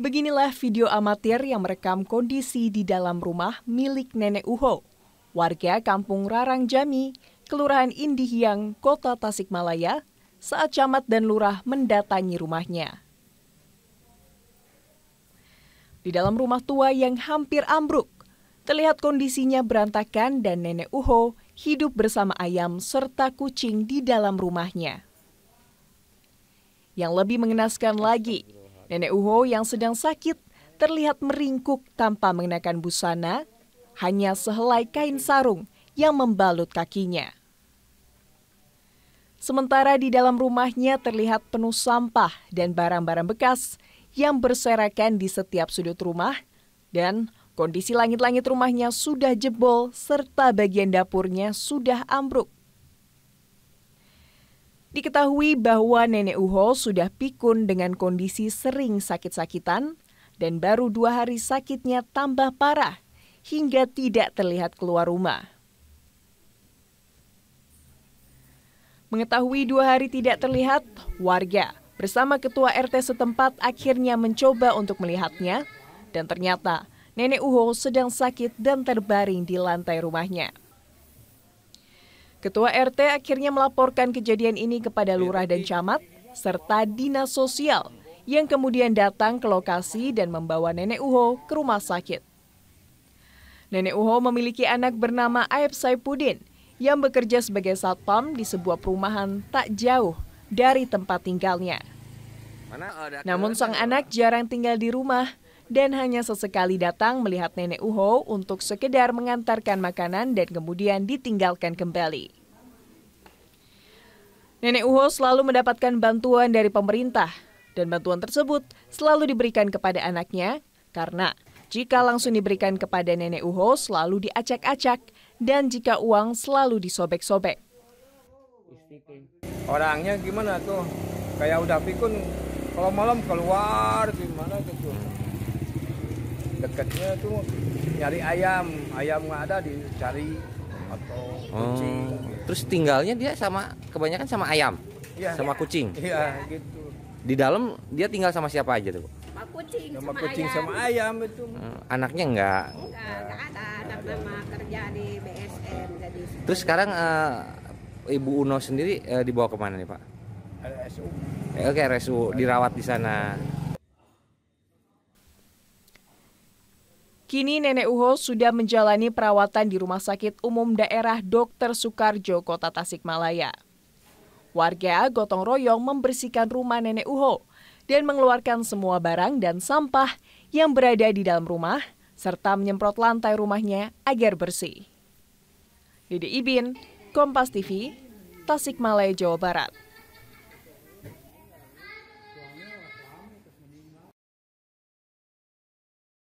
Beginilah video amatir yang merekam kondisi di dalam rumah milik Nenek Uho, warga Kampung Rarang Jami, Kelurahan Indihiang, Kota Tasikmalaya, saat camat dan lurah mendatangi rumahnya. Di dalam rumah tua yang hampir ambruk, terlihat kondisinya berantakan dan Nenek Uho hidup bersama ayam serta kucing di dalam rumahnya. Yang lebih mengenaskan lagi, Nenek Uho yang sedang sakit terlihat meringkuk tanpa mengenakan busana, hanya sehelai kain sarung yang membalut kakinya. Sementara di dalam rumahnya terlihat penuh sampah dan barang-barang bekas yang berserakan di setiap sudut rumah dan kondisi langit-langit rumahnya sudah jebol serta bagian dapurnya sudah ambruk. Diketahui bahwa Nenek Uho sudah pikun dengan kondisi sering sakit-sakitan dan baru dua hari sakitnya tambah parah hingga tidak terlihat keluar rumah. Mengetahui dua hari tidak terlihat, warga bersama ketua RT setempat akhirnya mencoba untuk melihatnya dan ternyata Nenek Uho sedang sakit dan terbaring di lantai rumahnya. Ketua RT akhirnya melaporkan kejadian ini kepada lurah dan camat serta dinas sosial yang kemudian datang ke lokasi dan membawa nenek Uho ke rumah sakit. Nenek Uho memiliki anak bernama Aib Saipudin yang bekerja sebagai satpam di sebuah perumahan tak jauh dari tempat tinggalnya. Oh, Namun sang anak jarang tinggal di rumah dan hanya sesekali datang melihat nenek Uho untuk sekedar mengantarkan makanan dan kemudian ditinggalkan kembali. Nenek Uho selalu mendapatkan bantuan dari pemerintah dan bantuan tersebut selalu diberikan kepada anaknya karena jika langsung diberikan kepada nenek Uho selalu diacak-acak dan jika uang selalu disobek-sobek. Orangnya gimana tuh? Kayak udah pikun kalau malam keluar gimana gitu dekatnya tuh nyari ayam ayam nggak ada dicari atau oh, kucing oh. gitu. terus tinggalnya dia sama kebanyakan sama ayam ya. sama kucing iya ya. gitu di dalam dia tinggal sama siapa aja tuh sama kucing sama, sama kucing ayam. sama ayam itu hmm, anaknya enggak enggak, ada anak mama kerja di BSN jadi terus sekarang uh, Ibu Uno sendiri uh, dibawa kemana nih Pak? RSU. Eh, Oke okay, RSU dirawat di sana. Kini Nenek Uho sudah menjalani perawatan di Rumah Sakit Umum Daerah Dr. Soekarjo, Kota Tasikmalaya. Warga gotong royong membersihkan rumah Nenek Uho dan mengeluarkan semua barang dan sampah yang berada di dalam rumah serta menyemprot lantai rumahnya agar bersih. Dede Ibin, Kompas TV, Tasikmalaya, Jawa Barat.